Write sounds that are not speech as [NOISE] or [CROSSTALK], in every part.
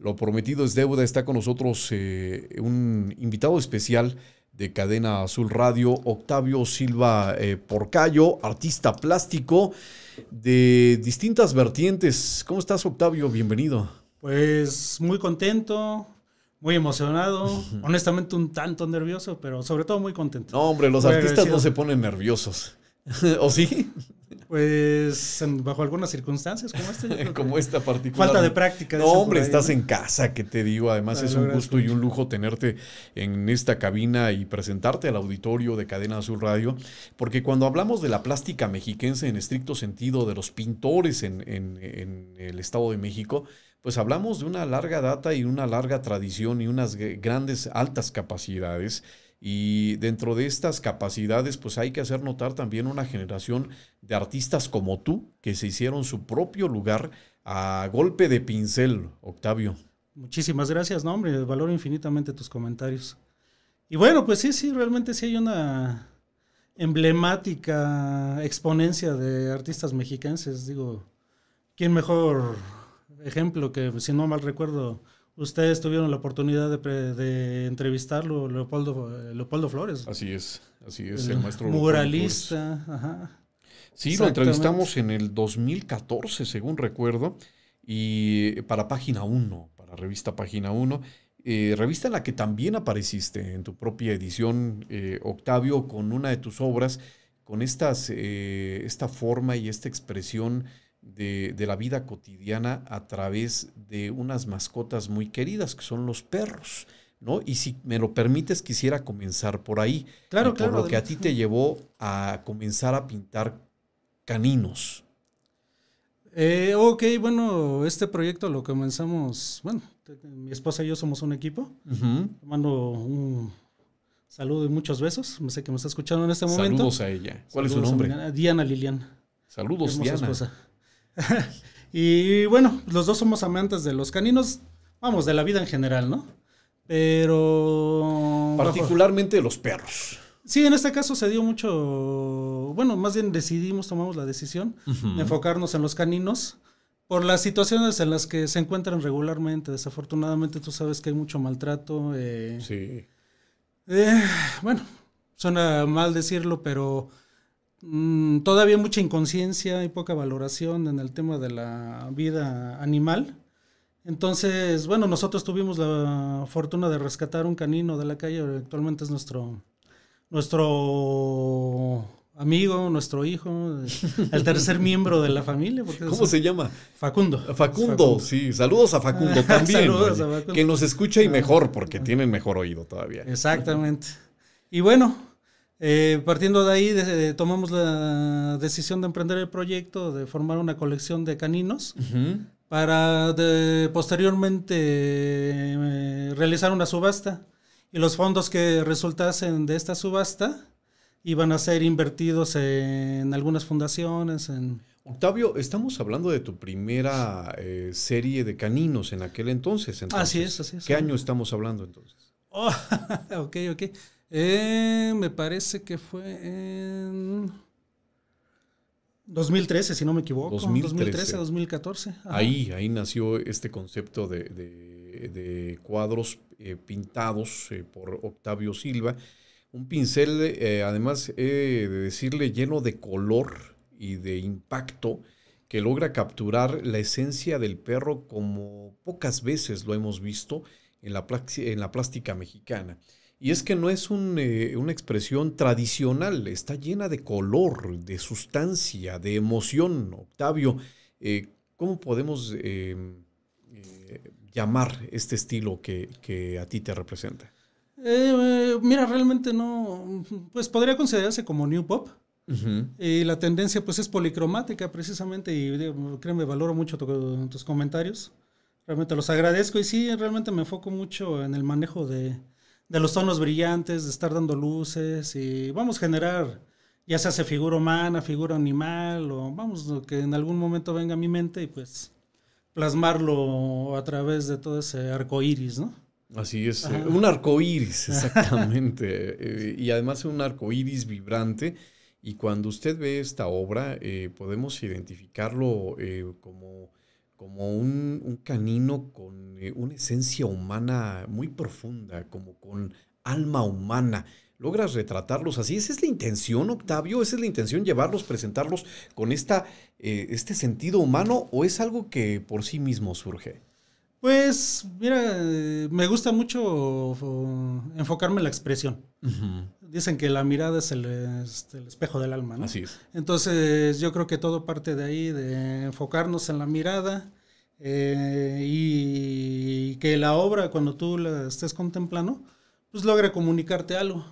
Lo prometido es deuda. Está con nosotros eh, un invitado especial de Cadena Azul Radio, Octavio Silva eh, Porcayo, artista plástico de distintas vertientes. ¿Cómo estás, Octavio? Bienvenido. Pues muy contento, muy emocionado, [LAUGHS] honestamente un tanto nervioso, pero sobre todo muy contento. No, hombre, los artistas no se ponen nerviosos. [LAUGHS] ¿O sí? Pues bajo algunas circunstancias como este, [LAUGHS] esta. como particular. Falta de práctica. No, hombre, estás en casa, que te digo. Además, es un gusto y un lujo tenerte en esta cabina y presentarte al auditorio de Cadena Azul Radio, porque cuando hablamos de la plástica mexiquense en estricto sentido, de los pintores en, en el Estado de México, pues hablamos de una larga data y una larga tradición y unas grandes, altas capacidades y dentro de estas capacidades, pues hay que hacer notar también una generación de artistas como tú, que se hicieron su propio lugar a golpe de pincel, Octavio. Muchísimas gracias, no hombre, valoro infinitamente tus comentarios. Y bueno, pues sí, sí, realmente sí hay una emblemática exponencia de artistas mexicanos, digo, ¿quién mejor ejemplo que, si no mal recuerdo, Ustedes tuvieron la oportunidad de, entrevistarlo, eh, Leopoldo, Flores. Así es, así es, el, maestro. Muralista, ajá. Sí, lo entrevistamos en el 2014, según recuerdo, y para Página 1, para revista Página 1, eh, revista en la que también apareciste en tu propia edición, eh, Octavio, con una de tus obras, con estas, esta forma y esta expresión de, la vida cotidiana a través de unas mascotas muy queridas, que son los perros, ¿no? Y si me lo permites, quisiera comenzar por ahí. Claro, por claro. lo que a ti te llevó a comenzar a pintar caninos. Eh, ok, bueno, este proyecto lo comenzamos, bueno, mi esposa y yo somos un equipo. Mando un saludo y muchos besos. no Sé que me está escuchando en este momento. Saludos a ella. ¿Cuál es su nombre? Diana Lilian. Saludos, Diana. Esposa. [LAUGHS] y bueno, los dos somos amantes de los caninos, vamos, de la vida en general, ¿no? Pero... Particularmente de los perros. Sí, en este caso se dio mucho, bueno, más bien decidimos, tomamos la decisión de enfocarnos en los caninos por las situaciones en las que se encuentran regularmente. Desafortunadamente tú sabes que hay mucho maltrato. Eh, sí. Eh, bueno, suena mal decirlo, pero Mm, todavía mucha inconsciencia y poca valoración en el tema de la vida animal. Entonces, bueno, nosotros tuvimos la fortuna de rescatar un canino de la calle, eh, actualmente es nuestro, nuestro amigo, nuestro hijo, eh, el tercer [LAUGHS] miembro de la familia. ¿Cómo se llama? Facundo. Facundo. sí. Saludos a Facundo [LAUGHS] también. Saludos a Facundo. Que nos escucha y mejor, porque tiene mejor oído todavía. Exactamente. Y bueno, eh, partiendo de ahí, tomamos la decisión de emprender el proyecto de formar una colección de caninos para posteriormente eh, realizar una subasta. Y los fondos que resultasen de esta subasta iban a ser invertidos en algunas fundaciones. En... Octavio, estamos hablando de tu primera eh, serie de caninos en aquel entonces, Así es, así es. ¿Qué año estamos hablando entonces? Oh, [LAUGHS] ok, ok. Eh, me parece que fue en 2013, si no me equivoco. 2013, 2014. Ahí, ahí nació este concepto de, cuadros eh, pintados eh, por Octavio Silva. Un pincel, además de decirle, lleno de color y de impacto que logra capturar la esencia del perro como pocas veces lo hemos visto en la, en la plástica mexicana. Y es que no es eh, una expresión tradicional, está llena de color, de sustancia, de emoción. Octavio, eh, ¿cómo podemos em, eh, llamar este estilo que, que, a ti te representa? mira, realmente no, pues podría considerarse como New Pop. Y la tendencia pues es policromática precisamente y créeme, valoro mucho tus comentarios. Realmente los agradezco y sí, realmente me enfoco mucho en el manejo de, de los tonos brillantes, de estar dando luces y vamos a generar, ya se hace figura humana, figura animal o vamos, que en algún momento venga a mi mente y pues plasmarlo a través de todo ese arco iris, ¿no? Así es, un arco iris, [LAUGHS] exactamente. Eh, y además un arco iris vibrante. Y cuando usted ve esta obra, eh, podemos identificarlo eh, como como un, canino con eh, una esencia humana muy profunda, como con alma humana. Logras retratarlos así. Esa es la intención, Octavio. Esa es la intención, llevarlos, presentarlos con esta, eh, este sentido humano o es algo que por sí mismo surge. Pues, mira, eh, me gusta mucho enfocarme en la expresión. Dicen que la mirada es este, el, espejo del alma, ¿no? Así es. Entonces yo creo que todo parte de ahí, de enfocarnos en la mirada eh, y que la obra, cuando tú la estés contemplando, pues logre comunicarte algo,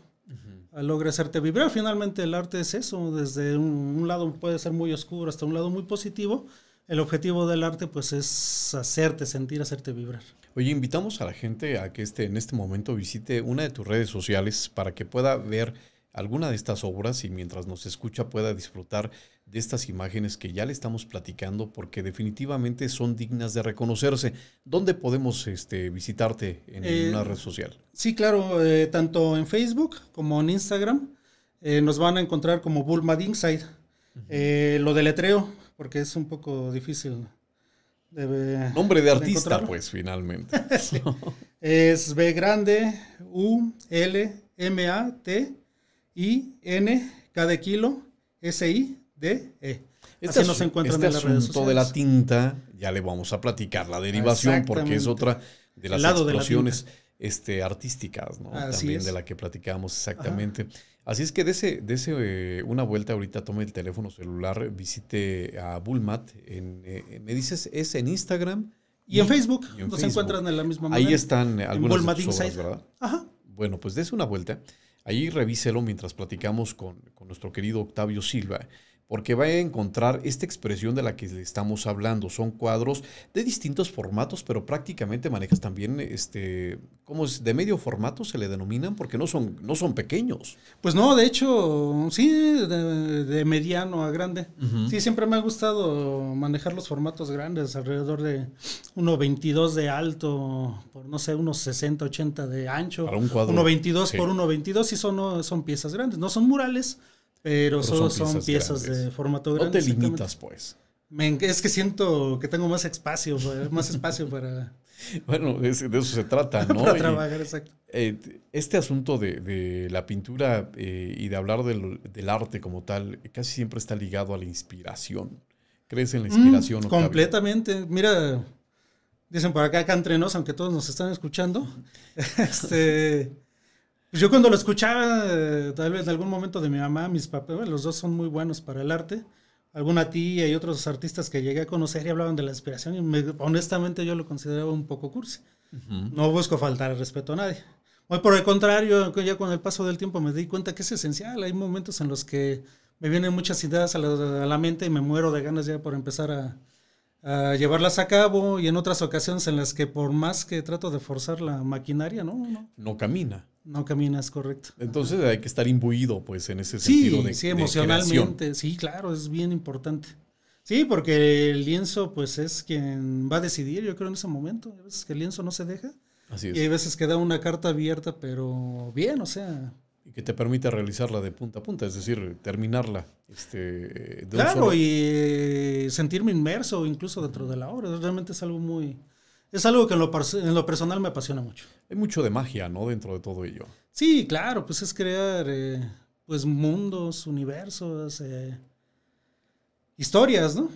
ah, logre hacerte vibrar. Finalmente el arte es eso, desde un, un lado puede ser muy oscuro hasta un lado muy positivo. El objetivo del arte pues es hacerte sentir, hacerte vibrar. Oye, invitamos a la gente a que esté en este momento visite una de tus redes sociales para que pueda ver alguna de estas obras y mientras nos escucha pueda disfrutar de estas imágenes que ya le estamos platicando porque definitivamente son dignas de reconocerse. ¿Dónde podemos este, visitarte en eh, una red social? Sí, claro, eh, tanto en Facebook como en Instagram eh, nos van a encontrar como Bull Mad Inside. lo deletreo porque es un poco difícil Nombre de artista, pues, finalmente. [LAUGHS] Es B grande, U, L, M, A, T, I, N, K de kilo, S, I, D, E. Este Así nos encuentra este en de la tinta, ya le vamos a platicar la derivación, porque es otra de las explosiones este, artísticas, ¿no? También de la que platicamos exactamente. Así es que de ese eh, una vuelta ahorita, tome el teléfono celular, visite a Bullmat. En, eh, me dices, es en Instagram. Y en Facebook, encuentran en la misma manera. Ahí están algunos de ¿verdad? Ajá. Bueno, pues dése una vuelta. Ahí revíselo mientras platicamos con, con nuestro querido Octavio Silva porque va a encontrar esta expresión de la que estamos hablando. Son cuadros de distintos formatos, pero prácticamente manejas también, este, ¿cómo es? De medio formato se le denominan, porque no son, no son pequeños. Pues no, de hecho, sí, de, mediano a grande. Sí, siempre me ha gustado manejar los formatos grandes, alrededor de 1,22 de alto, por no sé, unos 60, 80 de ancho. Para un cuadro. 1,22 sí. por 1,22 y son, son piezas grandes, no son murales pero, solo son piezas, de formato grande. No te limitas, pues. es que siento que tengo más espacio, más espacio para... [LAUGHS] Bueno, de, eso se trata, [LAUGHS] ¿no? para trabajar, exacto. Eh, este asunto de, la pintura eh, y de hablar del, arte como tal, casi siempre está ligado a la inspiración. ¿Crees en la mm, inspiración? completamente. Mira, dicen por acá acá entre aunque todos nos están escuchando, [LAUGHS] este... Pues yo cuando lo escuchaba, eh, tal vez en algún momento de mi mamá, mis papás, los dos son muy buenos para el arte. Alguna tía y otros artistas que llegué a conocer y hablaban de la inspiración y honestamente yo lo consideraba un poco cursi. No busco faltar el respeto a nadie. hoy por el contrario, ya con el paso del tiempo me di cuenta que es esencial. Hay momentos en los que me vienen muchas ideas a la, a la mente y me muero de ganas ya por empezar a, llevarlas a cabo y en otras ocasiones en las que por más que trato de forzar la maquinaria, no, no. No camina. No es correcto. Entonces hay que estar imbuido pues en ese sentido de Sí, emocionalmente, sí, claro, es bien importante. Sí, porque el lienzo pues es quien va a decidir, yo creo en ese momento, a veces que el lienzo no se deja. Así es. Y hay veces que da una carta abierta, pero bien, o sea, y te permite realizarla de punta a punta, es decir, terminarla. Este, eh, claro, y sentirme inmerso incluso dentro de la obra, realmente es algo muy... Es algo que en lo, personal me apasiona mucho. Hay mucho de magia, ¿no? Dentro de todo ello. Sí, claro, pues es crear eh, pues mundos, universos, eh, historias, ¿no?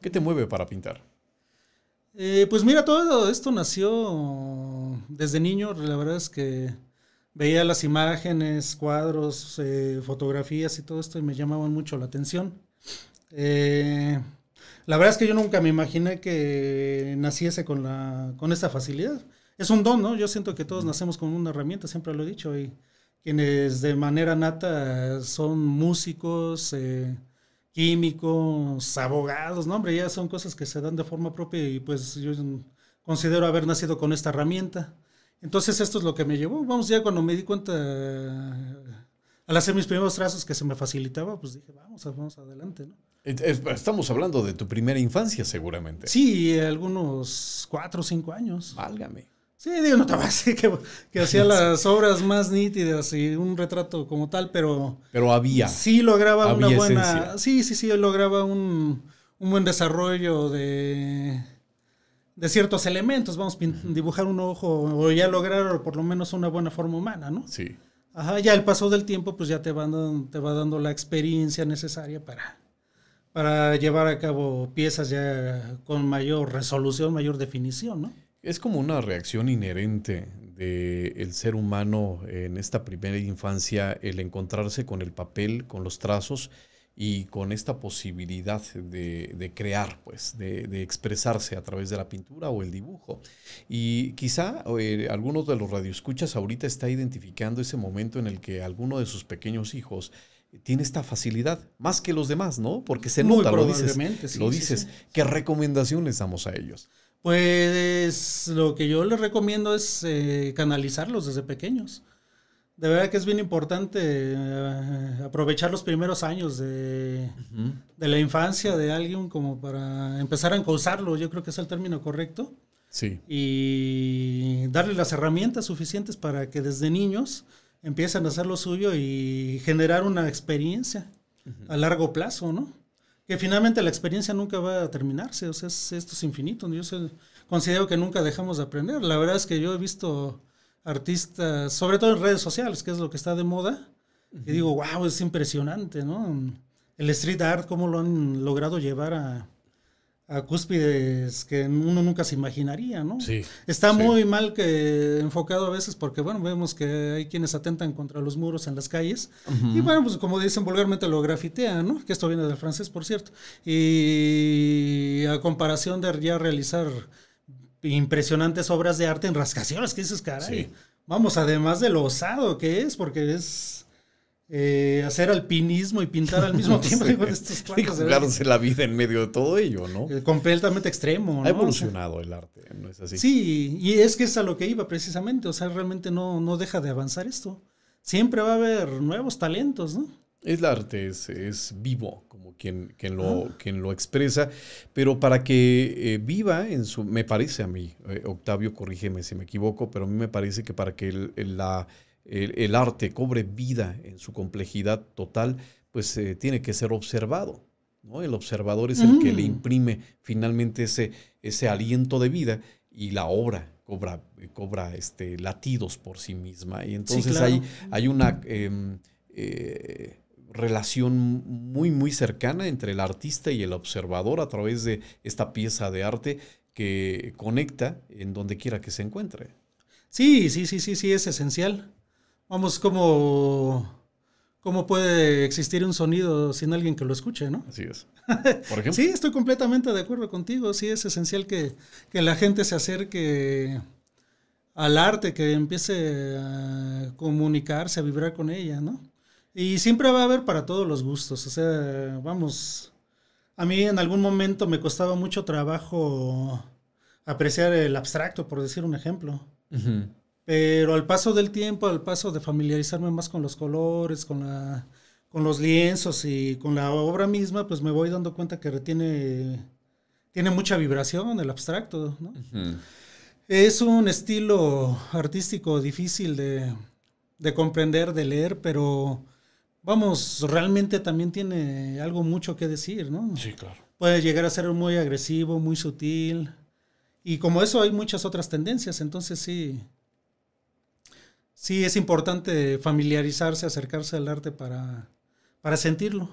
¿Qué te mueve para pintar? pues mira, todo esto nació desde niño, la verdad es que veía las imágenes, cuadros, eh, fotografías y todo esto y me llamaban mucho la atención. Eh, la verdad es que yo nunca me imaginé que naciese con, la, con esta facilidad. Es un don, ¿no? Yo siento que todos nacemos con una herramienta, siempre lo he dicho, y quienes de manera nata son músicos, eh, químicos, abogados, ¿no? Hombre, ya son cosas que se dan de forma propia y pues yo considero haber nacido con esta herramienta. Entonces esto es lo que me llevó. Vamos, ya cuando me di cuenta, al hacer mis primeros trazos que se me facilitaba, pues dije, vamos, vamos adelante, ¿no? Estamos hablando de tu primera infancia, seguramente. Sí, algunos cuatro o cinco años. Válgame. Sí, digo, no te vas, que, hacía [LAUGHS] las obras más nítidas y un retrato como tal, pero... Pero había. Sí, lograba una buena... Esencia. Sí, sí, sí, lograba un buen desarrollo de de ciertos elementos. Vamos a dibujar un ojo o ya lograr por lo menos una buena forma humana, ¿no? Sí. Ajá, ya el paso del tiempo pues ya te, van, te va dando la experiencia necesaria para, para llevar a cabo piezas ya con mayor resolución, mayor definición, ¿no? Es como una reacción inherente del el ser humano en esta primera infancia el encontrarse con el papel, con los trazos y con esta posibilidad de, crear, pues, de, expresarse a través de la pintura o el dibujo. Y quizá eh, algunos de los radioescuchas ahorita está identificando ese momento en el que alguno de sus pequeños hijos tiene esta facilidad, más que los demás, ¿no? Porque se nota, lo dices. lo dices. ¿Qué recomendaciones damos a ellos? Pues lo que yo les recomiendo es eh, canalizarlos desde pequeños de verdad que es bien importante eh, aprovechar los primeros años de, la infancia de alguien como para empezar a encauzarlo, yo creo que es el término correcto. Sí. Y darle las herramientas suficientes para que desde niños empiecen a hacer lo suyo y generar una experiencia a largo plazo, ¿no? Que finalmente la experiencia nunca va a terminarse, o sea, es, esto es infinito. Yo considero que nunca dejamos de aprender. La verdad es que yo he visto artistas, sobre todo en redes sociales, que es lo que está de moda. Y digo, wow, es impresionante, ¿no? El street art, cómo lo han logrado llevar a, cúspides que uno nunca se imaginaría, ¿no? Sí, Está muy mal que enfocado a veces porque, bueno, vemos que hay quienes atentan contra los muros en las calles y, bueno, pues como dicen vulgarmente lo grafitean, ¿no? Que esto viene del francés, por cierto. Y a comparación de ya realizar impresionantes obras de arte en rascaciones, que dices, caray. Vamos, además de lo osado que es, porque es eh, hacer alpinismo y pintar al mismo [LAUGHS] tiempo. con estos la vida en medio de todo ello, ¿no? Eh, completamente extremo. ¿no? Ha evolucionado el arte, ¿no es así? Sí, y es que es a lo que iba precisamente. O sea, realmente no, no deja de avanzar esto. Siempre va a haber nuevos talentos, ¿no? es el arte, es, vivo, como quien, lo, ah. quien lo expresa, pero para que eh, viva en su, me parece a mí, eh, Octavio, corrígeme si me equivoco, pero a mí me parece que para que el, la, el, arte cobre vida en su complejidad total, pues eh, tiene que ser observado. ¿no? El observador es el que le mm. imprime finalmente ese, ese aliento de vida y la obra cobra, cobra este, latidos por sí misma. Y entonces hay, una... Em, relación muy, muy cercana entre el artista y el observador a través de esta pieza de arte que conecta en donde quiera que se encuentre. Sí, sí, sí, sí, sí, es esencial. Vamos, como... ¿Cómo puede existir un sonido sin alguien que lo escuche, no? Así es. [LAUGHS] Por sí, estoy completamente de acuerdo contigo. Sí, es esencial que, que la gente se acerque al arte, que empiece a comunicarse, a vibrar con ella, ¿no? Y siempre va a haber para todos los gustos. O sea, vamos. A mí en algún momento me costaba mucho trabajo apreciar el abstracto, por decir un ejemplo. Pero al paso del tiempo, al paso de familiarizarme más con los colores, con, la, con los lienzos y con la obra misma, pues me voy dando cuenta que retiene tiene mucha vibración el abstracto. Es un estilo artístico difícil de comprender, de leer, pero vamos, realmente también tiene algo mucho que decir, ¿no? Sí, claro. Puede llegar a ser muy agresivo, muy sutil. Y como eso hay muchas otras tendencias, entonces sí. Sí, es importante familiarizarse, acercarse al arte para, sentirlo.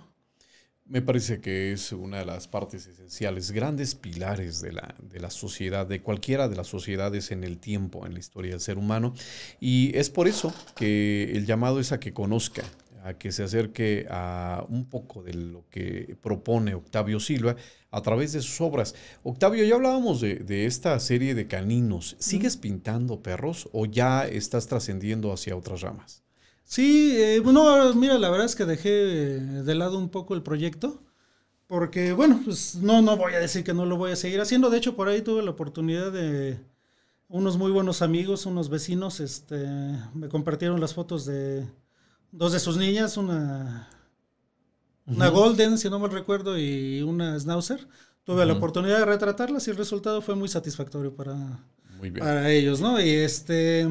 Me parece que es una de las partes esenciales, grandes pilares de la, de la sociedad, de cualquiera de las sociedades en el tiempo, en la historia del ser humano. Y es por eso que el llamado es a que conozca, a que se acerque a un poco de lo que propone Octavio Silva a través de sus obras. Octavio, ya hablábamos de, esta serie de caninos. ¿Sigues pintando perros o ya estás trascendiendo hacia otras ramas? Sí, bueno, eh, pues, mira, la verdad es que dejé eh, de lado un poco el proyecto. Porque, bueno, pues no, no voy a decir que no lo voy a seguir haciendo. De hecho, por ahí tuve la oportunidad de, unos muy buenos amigos, unos vecinos, este, me compartieron las fotos de, dos de sus niñas, una, una Golden, si no mal recuerdo, y una Schnauzer. Tuve la oportunidad de retratarlas y el resultado fue muy satisfactorio para, para ellos, ¿no? Y este...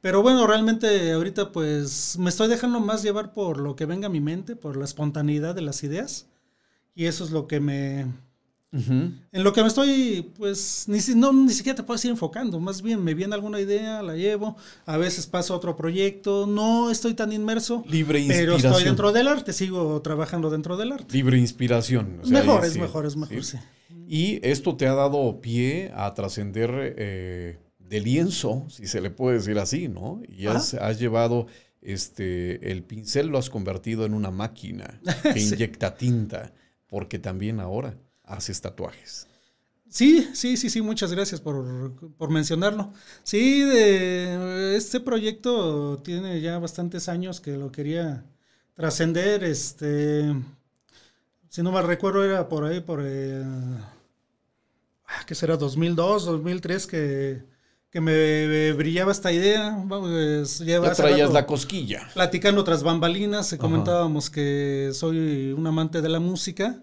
Pero bueno, realmente ahorita pues me estoy dejando más llevar por lo que venga a mi mente, por la espontaneidad de las ideas. Y eso es lo que me, en lo que me estoy, pues, ni, no, ni siquiera te puedes ir enfocando, más bien me viene alguna idea, la llevo, a veces paso a otro proyecto, no estoy tan inmerso, Libre inspiración pero estoy dentro del arte, sigo trabajando dentro del arte. Libre inspiración. mejor, es, mejor, es mejor, sí. Y esto te ha dado pie a trascender eh, de lienzo, si se le puede decir así, ¿no? Y has, llevado este, el pincel lo has convertido en una máquina [LAUGHS] que inyecta tinta, porque también ahora haces tatuajes. Sí, sí, sí, sí, muchas gracias por, por mencionarlo. Sí, de, este proyecto tiene ya bastantes años que lo quería trascender. Este, si no mal recuerdo, era por ahí, por, ah, ¿qué será? 2002, 2003, que, que me brillaba esta idea. ya, traías la cosquilla. Platicando otras bambalinas, comentábamos que soy un amante de la música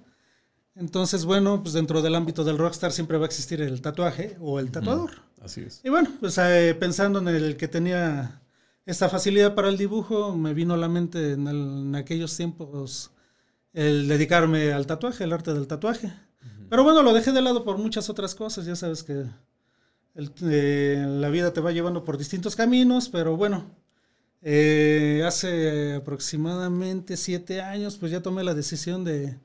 entonces, bueno, pues dentro del ámbito del rockstar siempre va a existir el tatuaje o el tatuador. así es. Y bueno, pues eh, pensando en el que tenía esta facilidad para el dibujo, me vino a la mente en, aquellos tiempos el dedicarme al tatuaje, el arte del tatuaje. Pero bueno, lo dejé de lado por muchas otras cosas, ya sabes que eh, la vida te va llevando por distintos caminos, pero bueno, eh, hace aproximadamente siete años pues ya tomé la decisión de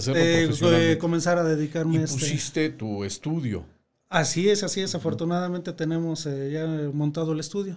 de eh, comenzar a dedicarme y este pusiste tu estudio. Así es, así es. Afortunadamente tenemos eh, ya montado el estudio.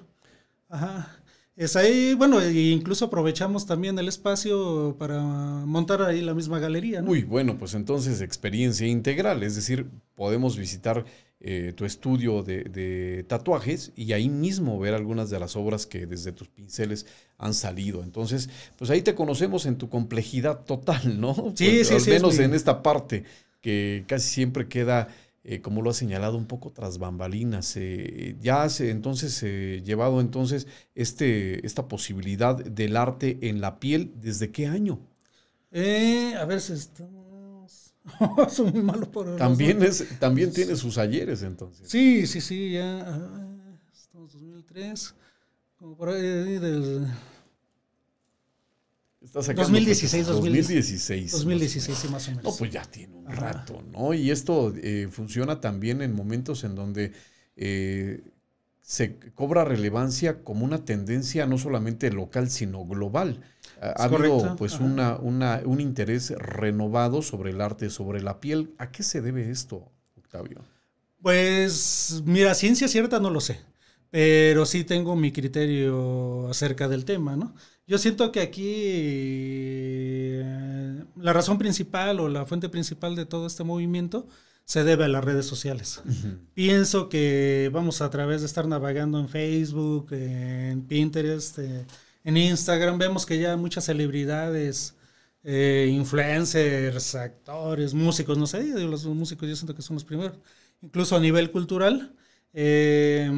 Ajá. Es ahí, bueno, e incluso aprovechamos también el espacio para montar ahí la misma galería. ¿no? Uy, bueno, pues entonces experiencia integral, es decir, podemos visitar eh, tu estudio de, tatuajes y ahí mismo ver algunas de las obras que desde tus pinceles han salido. Entonces, pues ahí te conocemos en tu complejidad total, ¿no? Sí, sí, al menos en esta parte que casi siempre queda, eh, como lo ha señalado, un poco tras bambalinas. Eh, ya has entonces llevado entonces este, esta posibilidad del arte en la piel, ¿desde qué año? a ver, si [LAUGHS] son muy También, es, también tiene sus ayeres entonces. Sí, sí, sí, ya. Ah, estamos 2003. Como por ahí del. 2016, 2016. 2016, más o menos. No, pues ya tiene un rato, ¿no? Y esto eh, funciona también en momentos en donde eh, se cobra relevancia como una tendencia no solamente local, sino global. Ha, habido pues una, un interés renovado sobre el arte, sobre la piel. ¿A qué se debe esto, Octavio? Pues mira, ciencia cierta no lo sé, pero sí tengo mi criterio acerca del tema, ¿no? Yo siento que aquí eh, la razón principal o la fuente principal de todo este movimiento se debe a las redes sociales. Pienso que vamos a través de estar navegando en Facebook, en Pinterest, eh, en Instagram, vemos que ya muchas celebridades, eh, influencers, actores, músicos, no sé, los músicos yo siento que son los primeros, incluso a nivel cultural, eh,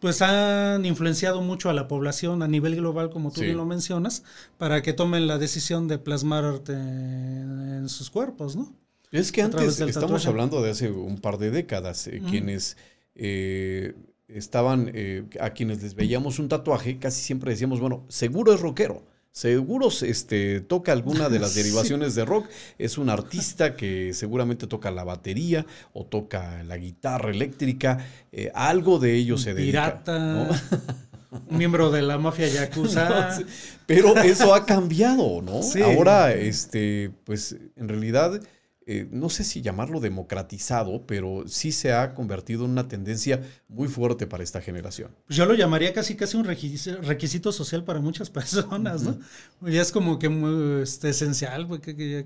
pues han influenciado mucho a la población a nivel global, como tú lo mencionas, para que tomen la decisión de plasmar arte en sus cuerpos, ¿no? Es que antes estamos hablando de hace un par de décadas, eh, quienes eh, estaban, eh, a quienes les veíamos un tatuaje, casi siempre decíamos, bueno, seguro es rockero. Seguro este, toca alguna de las [LAUGHS] derivaciones de rock. Es un artista que seguramente toca la batería o toca la guitarra eléctrica. algo de ello se Pirata, ¿no? [LAUGHS] Un miembro de la mafia yakuza. [LAUGHS] pero eso ha cambiado, ¿no? Ahora, este, pues en realidad eh, no sé si llamarlo democratizado, pero sí se ha convertido en una tendencia muy fuerte para esta generación. Pues yo lo llamaría casi casi un requisito social para muchas [LAUGHS] personas, ¿no? Ya es como que este, esencial,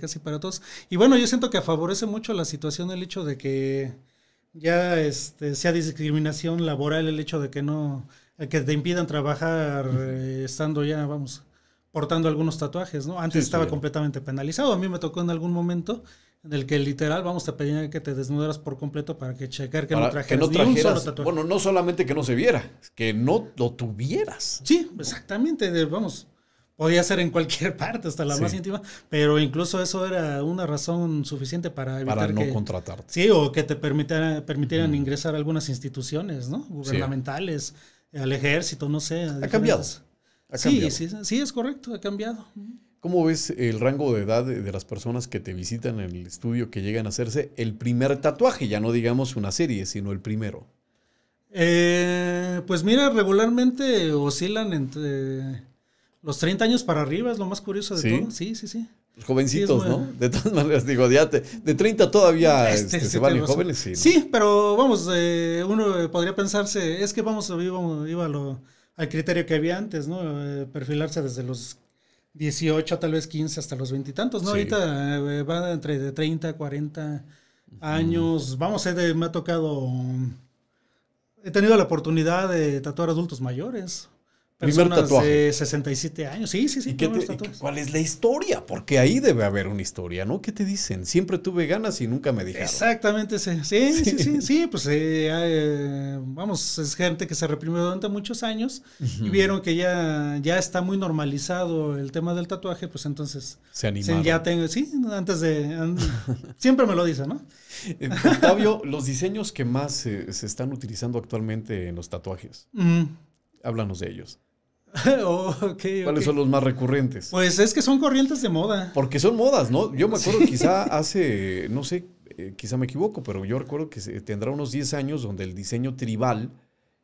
casi para todos. Y bueno, yo siento que favorece mucho la situación el hecho de que ya este, sea discriminación laboral el hecho de que no, que te impidan trabajar eh, estando ya, vamos portando algunos tatuajes, ¿no? Antes estaba completamente penalizado. A mí me tocó en algún momento en el que literal vamos te pedir que te desnudaras por completo para que checar que no trajeras, ni un solo tatuaje. Bueno, no solamente que no se viera, que no lo tuvieras. Sí, exactamente, vamos. Podía ser en cualquier parte, hasta la más íntima, pero incluso eso era una razón suficiente para evitar para no contratarte. Sí, o que te permitieran ingresar a algunas instituciones, ¿no? Gubernamentales, al ejército, no sé. Ha cambiado. Ha sí, cambiado. sí, sí, es correcto, ha cambiado. ¿Cómo ves el rango de edad de, las personas que te visitan en el estudio que llegan a hacerse el primer tatuaje? Ya no digamos una serie, sino el primero. Eh, pues mira, regularmente oscilan entre los 30 años para arriba, es lo más curioso de todo. Sí, sí, sí. Los jovencitos, ¿no? De todas maneras, digo, ya de 30 todavía este, este, sí, jóvenes. Sí, pero vamos, eh, uno eh, podría pensarse, es que vamos, iba, a ir al criterio que había antes, ¿no? perfilarse desde los 18, tal vez 15, hasta los veintitantos, ¿no? Ahorita eh, va entre 30, 40 años. Vamos, me ha tocado. He tenido la oportunidad de tatuar adultos mayores. Primer tatuaje. 67 años. Sí, sí, sí. ¿Cuál es la historia? Porque ahí debe haber una historia, ¿no? ¿Qué te dicen? Siempre tuve ganas y nunca me dijeron. Exactamente, sí, sí, sí, sí, [LAUGHS] pues eh, eh, vamos, es gente que se reprimió durante muchos años y vieron que ya, ya está muy normalizado el tema del tatuaje, pues entonces... Se animaron. Ya tengo, sí, antes de... siempre me lo dicen, ¿no? [LAUGHS] Eh, Octavio, los diseños que más se están utilizando actualmente en los tatuajes, háblanos de ellos. [LAUGHS] Oh, ¿Cuáles son los más recurrentes? Pues es que son corrientes de moda. Porque son modas, ¿no? Yo me acuerdo quizá hace, no sé, eh, quizá me equivoco, pero yo recuerdo que tendrá unos 10 años donde el diseño tribal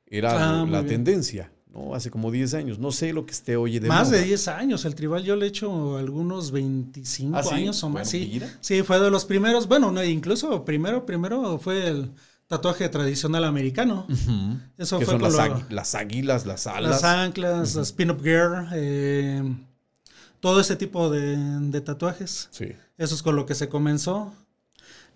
era ah, la tendencia. ¿no? Hace como 10 años. No sé lo que esté hoy de Más de 10 años. El tribal yo le he hecho algunos 25 ¿Ah, años o más. sí. fue de los primeros. Bueno, incluso primero, primero fue el tatuaje tradicional americano. Eso fue con las, las, águilas, las alas. Las anclas, las pin-up gear, eh, todo ese tipo de, de tatuajes. Sí. Eso es con lo que se comenzó.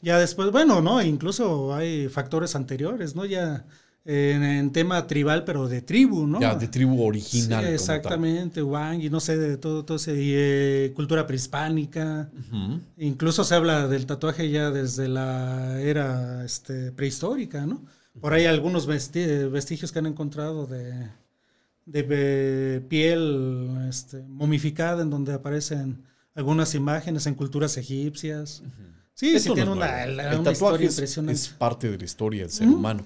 Ya después, bueno, ¿no? Incluso hay factores anteriores, ¿no? Ya en, tema tribal, pero de tribu, ¿no? Ya, de tribu original. Sí, exactamente, Wang, y no sé, de todo, todo ese, y, eh, cultura prehispánica. Incluso se habla del tatuaje ya desde la era este, prehistórica, ¿no? Por ahí algunos vestigios que han encontrado de, de, eh, piel este, momificada en donde aparecen algunas imágenes en culturas egipcias. Sí, sí, tiene una, tatuaje es, parte de la historia del ser humano.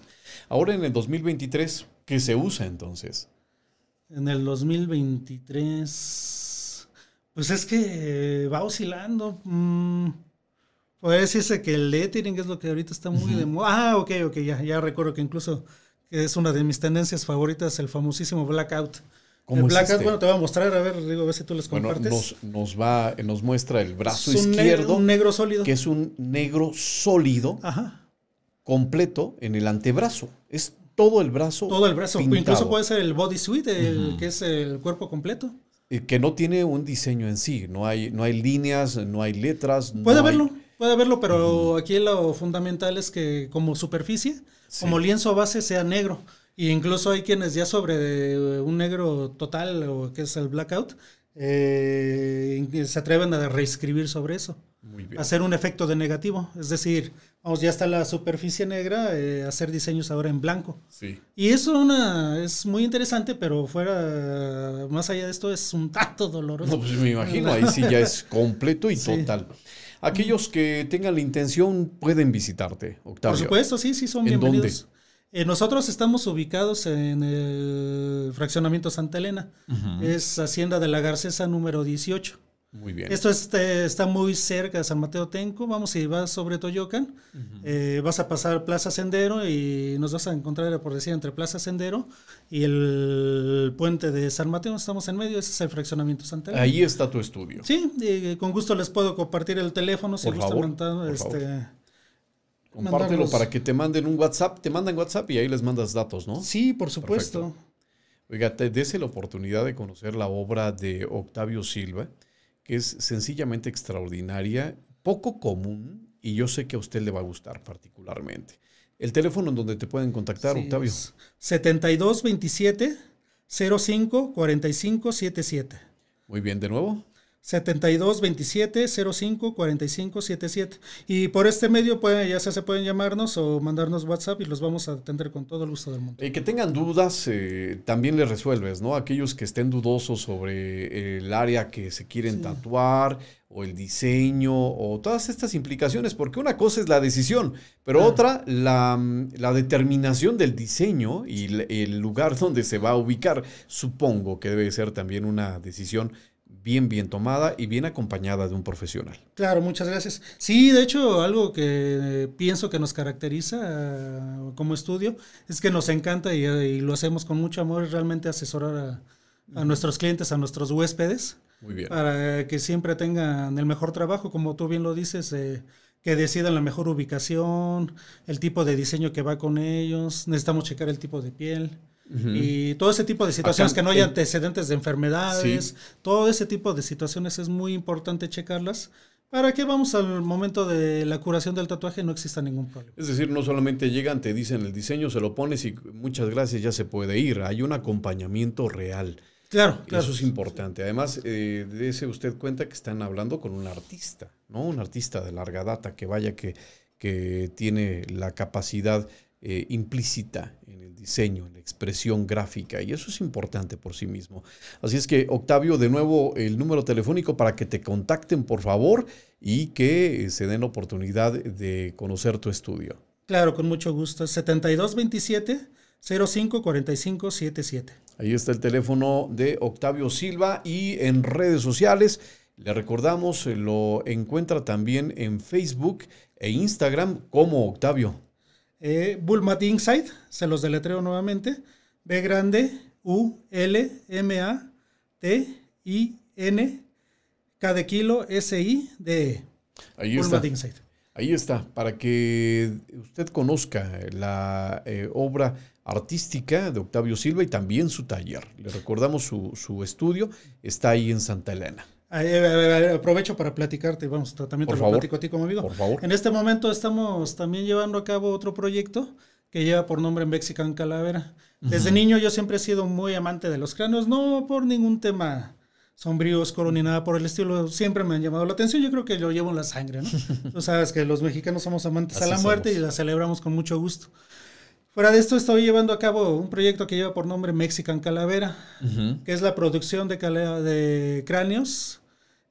Ahora en el 2023, ¿qué se usa entonces? En el 2023, pues es que eh, va oscilando. Mm, puede decirse que el lettering es lo que ahorita está muy de moda. Ah, ok, ok, ya, ya recuerdo que incluso es una de mis tendencias favoritas, el famosísimo blackout como placas, este? bueno, te voy a mostrar, a ver, digo, a ver si tú les compartes. nos, va, nos muestra el brazo izquierdo. un negro sólido. Que es un negro sólido Ajá. completo en el antebrazo. Es todo el brazo. Todo el brazo. Incluso puede ser el bodysuit, el que es el cuerpo completo. Eh, que no tiene un diseño en sí. No hay, no hay líneas, no hay letras. Puede verlo, puede verlo, pero aquí lo fundamental es que como superficie, como lienzo base sea negro. Y incluso hay quienes ya sobre eh, un negro total, o que es el blackout, eh, se atreven a reescribir sobre eso. Muy Hacer un efecto de negativo. Es decir, vamos, ya está la superficie negra, eh, hacer diseños ahora en blanco. Sí. Y eso es muy interesante, pero fuera, más allá de esto, es un tanto doloroso. pues me imagino, ahí sí ya es completo y total. Aquellos que tengan la intención pueden visitarte, Octavio. Por supuesto, sí, sí, son ¿En bienvenidos. Dónde? Eh, nosotros estamos ubicados en el fraccionamiento Santa Elena. Es Hacienda de la Garcesa número 18. Muy bien. Esto este, está muy cerca de San Mateo Tenco. Vamos y vas sobre Toyocan. Eh, vas a pasar Plaza Sendero y nos vas a encontrar, por decir, entre Plaza Sendero y el puente de San Mateo. Estamos en medio. Ese es el fraccionamiento Santa Elena. Ahí está tu estudio. Sí, eh, con gusto les puedo compartir el teléfono. Si por está favor, este, Compártelo para que te manden un WhatsApp. Te mandan WhatsApp y ahí les mandas datos, ¿no? Sí, por supuesto. Oiga, te la oportunidad de conocer la obra de Octavio Silva, que es sencillamente extraordinaria, poco común, y yo sé que a usted le va a gustar particularmente. El teléfono en donde te pueden contactar, Octavio. 7227 05 45 77. Muy bien, de nuevo. 72 27 05 45 77. Y por este medio ya sea se pueden llamarnos o mandarnos WhatsApp y los vamos a atender con todo el gusto del mundo. Y eh, que tengan dudas, eh, también les resuelves, ¿no? Aquellos que estén dudosos sobre eh, el área que se quieren tatuar o el diseño o todas estas implicaciones, porque una cosa es la decisión, pero otra la, mm, la, determinación del diseño y el lugar donde se va a ubicar. Supongo que debe ser también una decisión bien, bien tomada y bien acompañada de un profesional. Claro, muchas gracias. Sí, de hecho, algo que eh, pienso que nos caracteriza eh, como estudio es que nos encanta y, eh, lo hacemos con mucho amor realmente asesorar a, nuestros clientes, a nuestros huéspedes, Muy bien. para que siempre tengan el mejor trabajo, como tú bien lo dices. que decidan la mejor ubicación, el tipo de diseño que va con ellos, necesitamos checar el tipo de piel, y todo ese tipo de situaciones, que no haya antecedentes de enfermedades, todo ese tipo de situaciones es muy importante checarlas. ¿Para que vamos al momento de la curación del tatuaje? No exista ningún problema. Es decir, no solamente llegan, te dicen el diseño, se lo pones y muchas gracias, ya se puede ir. Hay un acompañamiento real. Claro, claro. Eso es importante. Además, eh, dése usted cuenta que están hablando con un artista, ¿no? Un artista de larga data que vaya que, que tiene la capacidad eh, implícita en el diseño, en la expresión gráfica, y eso es importante por sí mismo. Así es que, Octavio, de nuevo el número telefónico para que te contacten, por favor, y que eh, se den la oportunidad de conocer tu estudio. Claro, con mucho gusto. 7227. 054577. Ahí está el teléfono de Octavio Silva y en redes sociales le recordamos, eh, lo encuentra también en Facebook e Instagram como Octavio. Eh, Inside, se los deletreo nuevamente. B grande, U, L, M, A, T, I, N, K de kilo, S, I, D, E. Ahí está. Ahí está, para que usted conozca la eh, obra artística de Octavio Silva y también su taller. Le recordamos su estudio, está ahí en Santa Elena. Aprovecho para platicarte, vamos, también te lo platico a ti como amigo. En este momento estamos también llevando a cabo otro proyecto que lleva por nombre Mexican Calavera. Desde niño yo siempre he sido muy amante de los cráneos, no por ningún tema sombrío, oscuro ni nada por el estilo, siempre me han llamado la atención, yo creo que lo llevo en la sangre, ¿no? [LAUGHS] Tú sabes que los mexicanos somos amantes a la muerte y la celebramos con mucho gusto. Fuera de esto, estoy llevando a cabo un proyecto que lleva por nombre Mexican Calavera, que es la producción de cráneos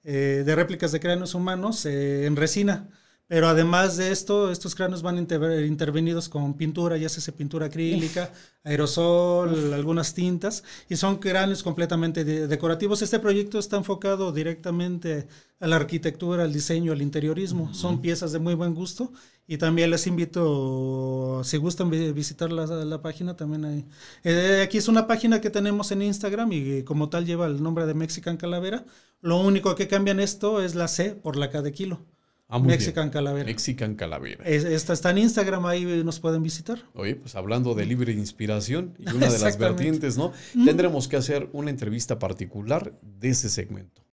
eh, de réplicas de cráneos humanos eh, en resina. Pero además de esto, estos cráneos van intervenidos con pintura, ya sea pintura acrílica, [LAUGHS] aerosol, algunas tintas, y son cráneos completamente decorativos. Este proyecto está enfocado directamente a la arquitectura, al diseño, al interiorismo. Son piezas de muy buen gusto y también les invito, si gustan visitar la, página, también ahí. Eh, aquí es una página que tenemos en Instagram y como tal lleva el nombre de Mexican Calavera. Lo único que cambian esto es la C por la K de kilo. Ah, Mexican Calavera. Mexican Calavera. esta está en Instagram, ahí nos pueden visitar. Oye, pues hablando de mm. libre inspiración y una de las vertientes, ¿no? Mm. Tendremos que hacer una entrevista particular de ese segmento.